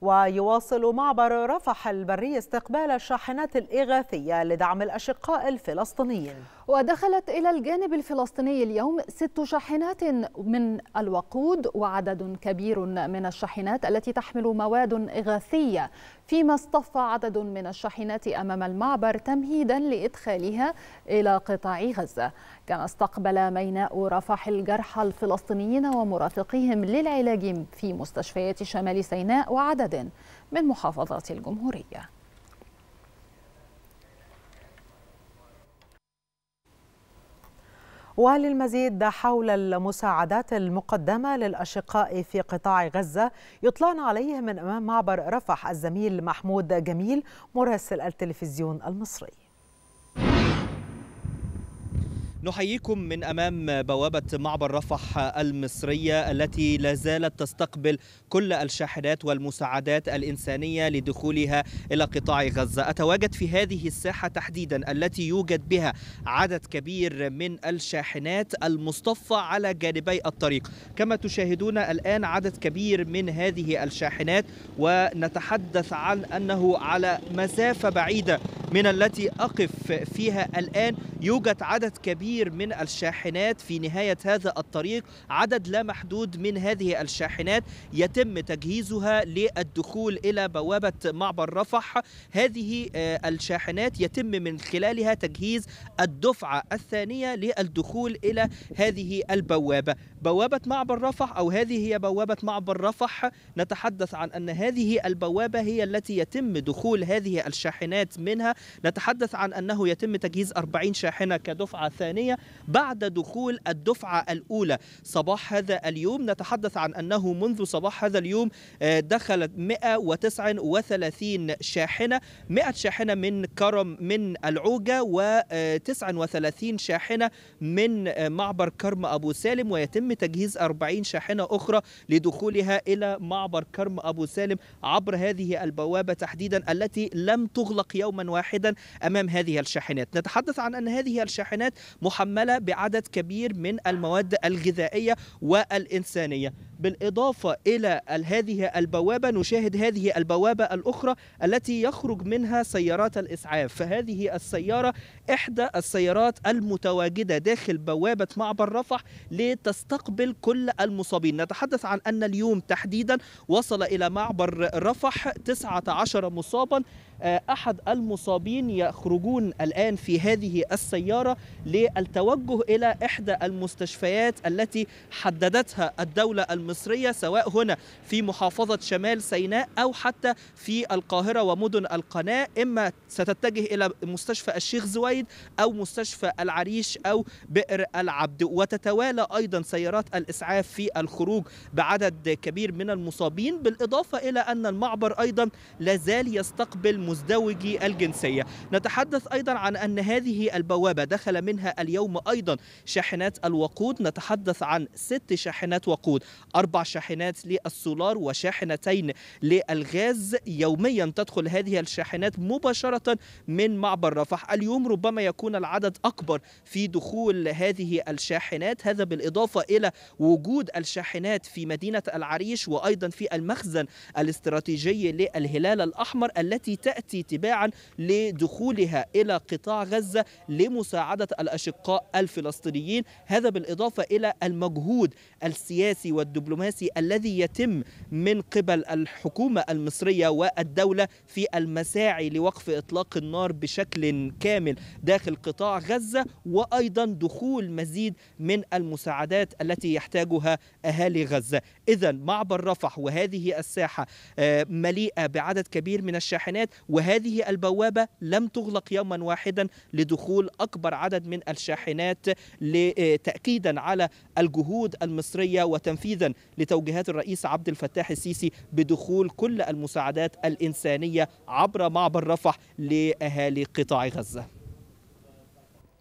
ويواصل معبر رفح البري استقبال الشاحنات الإغاثية لدعم الأشقاء الفلسطينيين ودخلت إلى الجانب الفلسطيني اليوم ست شاحنات من الوقود وعدد كبير من الشاحنات التي تحمل مواد إغاثية فيما اصطف عدد من الشاحنات أمام المعبر تمهيدا لإدخالها إلى قطاع غزة كما استقبل ميناء رفح الجرحى الفلسطينيين ومرافقيهم للعلاج في مستشفيات شمال سيناء وعدد من محافظات الجمهورية وللمزيد حول المساعدات المقدمة للأشقاء في قطاع غزة يطلعنا عليه من أمام معبر رفح الزميل محمود جميل مراسل التلفزيون المصري نحييكم من امام بوابه معبر رفح المصريه التي لا زالت تستقبل كل الشاحنات والمساعدات الانسانيه لدخولها الى قطاع غزه، اتواجد في هذه الساحه تحديدا التي يوجد بها عدد كبير من الشاحنات المصطفى على جانبي الطريق، كما تشاهدون الان عدد كبير من هذه الشاحنات ونتحدث عن انه على مسافه بعيده من التي اقف فيها الان يوجد عدد كبير من الشاحنات في نهاية هذا الطريق عدد لا محدود من هذه الشاحنات يتم تجهيزها للدخول إلى بوابة معبر رفح هذه آه، الشاحنات يتم من خلالها تجهيز الدفعة الثانية للدخول إلى هذه البوابة بوابة معبر رفح أو هذه هي بوابة معبر رفح نتحدث عن أن هذه البوابة هي التي يتم دخول هذه الشاحنات منها نتحدث عن أنه يتم تجهيز 40 شاحنة الشاحنة كدفعة ثانية بعد دخول الدفعة الأولى صباح هذا اليوم نتحدث عن أنه منذ صباح هذا اليوم آه، دخلت 139 شاحنة 100 شاحنة من كرم من العوجة و39 شاحنة من آه، معبر كرم أبو سالم ويتم تجهيز 40 شاحنة أخرى لدخولها إلى معبر كرم أبو سالم عبر هذه البوابة تحديدا التي لم تغلق يوما واحدا أمام هذه الشاحنات نتحدث عن أن هذه الشاحنات محمله بعدد كبير من المواد الغذائيه والانسانيه بالإضافة إلى هذه البوابة نشاهد هذه البوابة الأخرى التي يخرج منها سيارات الإسعاف فهذه السيارة إحدى السيارات المتواجدة داخل بوابة معبر رفح لتستقبل كل المصابين نتحدث عن أن اليوم تحديدا وصل إلى معبر رفح 19 مصابا آه، أحد المصابين يخرجون الآن في هذه السيارة للتوجه إلى إحدى المستشفيات التي حددتها الدولة المصرية المصرية سواء هنا في محافظة شمال سيناء أو حتى في القاهرة ومدن القناة إما ستتجه إلى مستشفى الشيخ زويد أو مستشفى العريش أو بئر العبد وتتوالى أيضا سيارات الإسعاف في الخروج بعدد كبير من المصابين بالإضافة إلى أن المعبر أيضا لازال يستقبل مزدوجي الجنسية نتحدث أيضا عن أن هذه البوابة دخل منها اليوم أيضا شاحنات الوقود نتحدث عن ست شاحنات وقود أربع شاحنات للسولار وشاحنتين للغاز يوميا تدخل هذه الشاحنات مباشرة من معبر رفح اليوم ربما يكون العدد أكبر في دخول هذه الشاحنات هذا بالإضافة إلى وجود الشاحنات في مدينة العريش وأيضا في المخزن الاستراتيجي للهلال الأحمر التي تأتي تباعا لدخولها إلى قطاع غزة لمساعدة الأشقاء الفلسطينيين هذا بالإضافة إلى المجهود السياسي والدبلوماسي الدبلوماسي الذي يتم من قبل الحكومة المصرية والدولة في المساعي لوقف إطلاق النار بشكل كامل داخل قطاع غزة وأيضا دخول مزيد من المساعدات التي يحتاجها أهالي غزة إذا معبر رفح وهذه الساحة آه، مليئة بعدد كبير من الشاحنات وهذه البوابة لم تغلق يوما واحدا لدخول أكبر عدد من الشاحنات آه، تأكيدا على الجهود المصرية وتنفيذا لتوجيهات الرئيس عبد الفتاح السيسي بدخول كل المساعدات الإنسانية عبر معبر رفح لأهالي قطاع غزة